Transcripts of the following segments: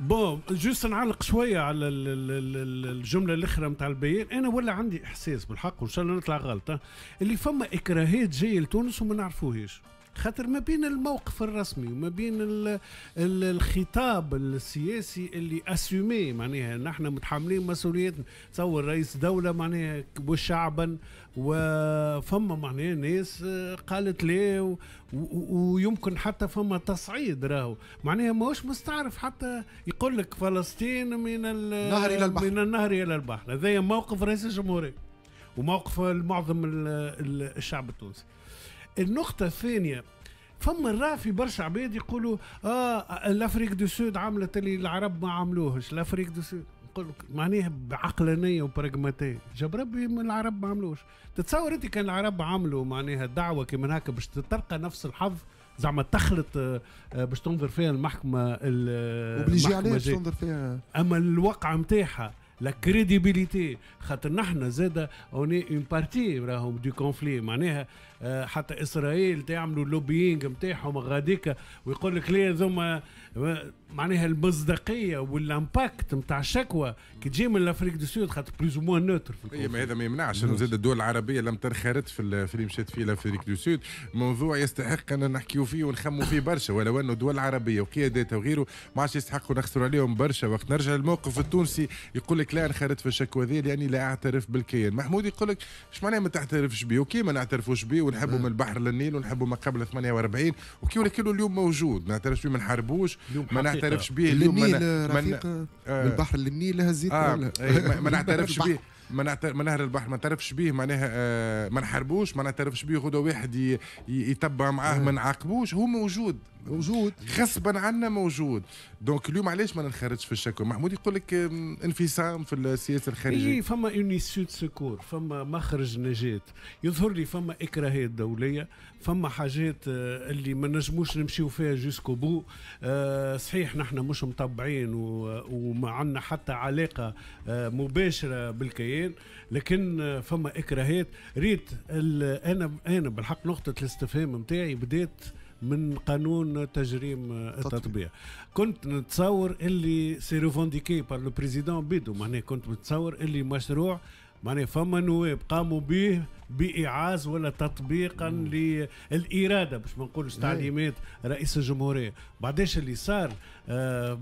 بون جوست نعلق شويه على الجمله الاخرى نتاع البيان انا ولا عندي احساس بالحق وان شاء الله نطلع غلطه اللي فما اكراهات جايه لتونس وما نعرفوهاش خاطر ما بين الموقف الرسمي وما بين الـ الـ الخطاب السياسي اللي اسيومي معناها نحن متحملين مسؤوليتنا تصور رئيس دوله معناها وشعبا وفما معناها ناس قالت لا ويمكن حتى فما تصعيد راهو معناها ماهوش مستعرف حتى يقول لك فلسطين من النهر الى البحر من النهر الى البحر هذا موقف رئيس الجمهوريه وموقف معظم الشعب التونسي النقطة الثانية فما في برشا عباد يقولوا اه الافريك دو سود عملت اللي العرب ما عملوهش الافريك دو سود نقول معناها بعقلانيه وبراغماتيه جاب ربي من العرب ما عملوش تتصور انت كان العرب عملوا معناها الدعوه كيما هكا باش تلقى نفس الحظ زعما تخلط آه، باش تنظر فيها المحكمه المحكمه عليها باش تنظر فيها اما الوقعه نتاعها لا كريديبيليتي خاطر نحن زاده اوني اون بارتي راهم دو كونفلي معناها آه، حتى اسرائيل تعملوا اللوبينغ نتاعهم غاديكا ويقول لك ليه ذوما آه، معناها المصداقيه والامباكت نتاع الشكوى كي تجي من الافريك دو سود خاطر بلوز موان نوتر في إيه، ما هذا ما يمنعش انه نعم. زاد الدول العربيه لم ترخرت في اللي مشات فيه الافريك دو سود موضوع يستحق ان نحكيو فيه ونخمو فيه برشا ولو انه الدول العربيه وقياداتها وغيره ما عادش يستحقوا نخسروا عليهم برشا وقت نرجع للموقف التونسي يقول لك لك لا انخرط في الشكوى ذي لاني يعني لا اعترف بالكيان محمود يقول لك اش معناها ما تعترفش بيه وكي ما نعترفوش بيه ونحبوا نعم. من البحر للنيل ونحبوا ما قبل 48 وكي ولا اليوم موجود ما نعترفش بيه ما نحاربوش ما نعترفش بيه اليوم ما آه. من البحر للنيل هزيت آه إيه، ما نعترفش بيه ما نعتر... ما نهر البحر ما نعترفش به معناها آه، ما نحاربوش ما نعترفش به غدا واحد يتبع معاه آه. ما نعاقبوش هو موجود موجود غصبا عنا موجود دونك اليوم علاش ما نخرجش في الشكوى محمود يقول لك انفصام في السياسه الخارجيه اي فما اون سكور فما مخرج نجاه يظهر لي فما اكراهات دوليه فما حاجات آه، اللي ما نجموش نمشيو فيها جوسكو بو آه، صحيح نحن مش مطبعين وما عندنا حتى علاقه آه، مباشره بالكيان لكن فما اكراهات ريت انا انا بالحق نقطه الاستفهام نتاعي بدات من قانون تجريم التطبيع كنت نتصور اللي سي ريفونديكي بار لو بريزيدون بيدو معناها كنت متصور اللي مشروع معناها فما نواب قاموا به بايعاز ولا تطبيقا للاراده باش ما نقولش تعليمات إيه. رئيس الجمهوريه بعداش اللي صار آه،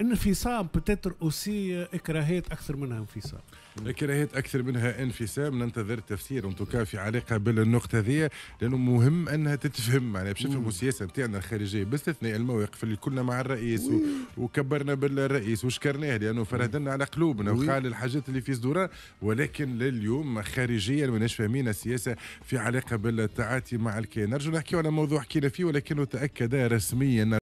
انفصام بتتر اوسي اكراهات اكثر منها انفصام اكراهات اكثر منها انفصام ننتظر تفسير انتو في علاقه بالنقطه هذه لانه مهم انها تتفهم معناها يعني باش نفهموا السياسه نتاعنا الخارجيه باستثناء المواقف اللي كنا مع الرئيس و... وكبرنا بالرئيس وشكرناه لانه فرهدنا على قلوبنا وخال الحاجات اللي في صدورها ولكن لليوم خارجيه عالميا ماناش فاهمين السياسه في علاقه بالتعاطي مع الكيان نرجو نحكي على موضوع حكينا فيه ولكنه تاكد رسميا